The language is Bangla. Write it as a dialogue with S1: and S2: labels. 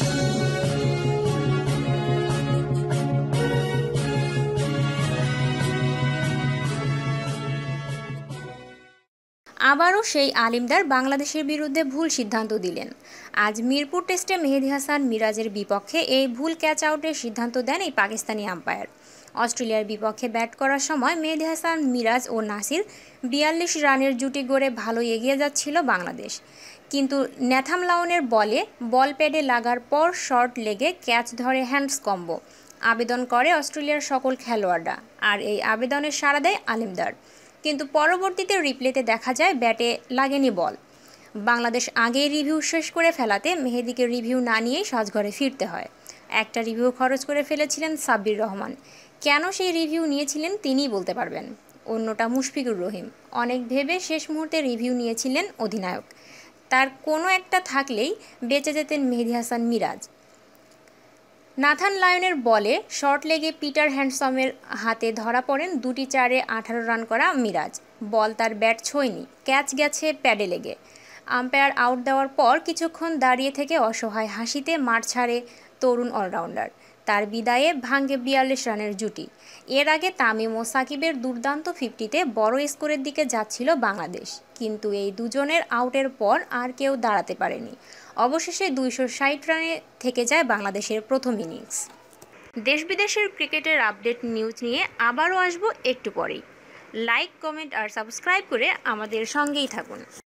S1: Thank you. আবারও সেই আলিমদার বাংলাদেশের বিরুদ্ধে ভুল সিদ্ধান্ত দিলেন আজ মিরপুর টেস্টে মেহেদি হাসান মিরাজের বিপক্ষে এই ভুল ক্যাচ আউটের সিদ্ধান্ত দেন এই পাকিস্তানি আম্পায়ার অস্ট্রেলিয়ার বিপক্ষে ব্যাট করার সময় মেহেদি হাসান মিরাজ ও নাসির বিয়াল্লিশ রানের জুটি গড়ে ভালো এগিয়ে যাচ্ছিল বাংলাদেশ কিন্তু ন্যাথাম লাউনের বলে বল প্যাডে লাগার পর শর্ট লেগে ক্যাচ ধরে হ্যান্ডস কম্বো আবেদন করে অস্ট্রেলিয়ার সকল খেলোয়াড়রা আর এই আবেদনের সাড়া দেয় আলিমদার কিন্তু পরবর্তীতে রিপ্লেতে দেখা যায় ব্যাটে লাগেনি বল বাংলাদেশ আগেই রিভিউ শেষ করে ফেলাতে মেহেদিকে রিভিউ না নিয়েই সাজঘরে ফিরতে হয় একটা রিভিউ খরচ করে ফেলেছিলেন সাব্বির রহমান কেন সেই রিভিউ নিয়েছিলেন তিনিই বলতে পারবেন অন্যটা মুশফিকুর রহিম অনেক ভেবে শেষ মুহূর্তে রিভিউ নিয়েছিলেন অধিনায়ক তার কোনো একটা থাকলেই বেঁচে যেতেন মেহেদি হাসান মিরাজ নাথান লায়নের বলে শর্ট লেগে পিটার হ্যান্ডসমের হাতে ধরা পড়েন দুটি চারে আঠারো রান করা মিরাজ বল তার ব্যাট ছোঁয়নি ক্যাচ গেছে প্যাডে লেগে আম্পায়ার আউট দেওয়ার পর কিছুক্ষণ দাঁড়িয়ে থেকে অসহায় হাসিতে মাঠ ছাড়ে তরুণ অলরাউন্ডার তার বিদায়ে ভাঙ্গে বিয়াল্লিশ রানের জুটি এর আগে তামিম ও সাকিবের দুর্দান্ত ফিফটিতে বড় স্কোরের দিকে যাচ্ছিল বাংলাদেশ কিন্তু এই দুজনের আউটের পর আর কেউ দাঁড়াতে পারেনি অবশেষে দুইশো ষাট রানে থেকে যায় বাংলাদেশের প্রথম ইনিংস দেশ বিদেশের ক্রিকেটের আপডেট নিউজ নিয়ে আবারও আসবো একটু পরেই লাইক কমেন্ট আর সাবস্ক্রাইব করে আমাদের সঙ্গেই থাকুন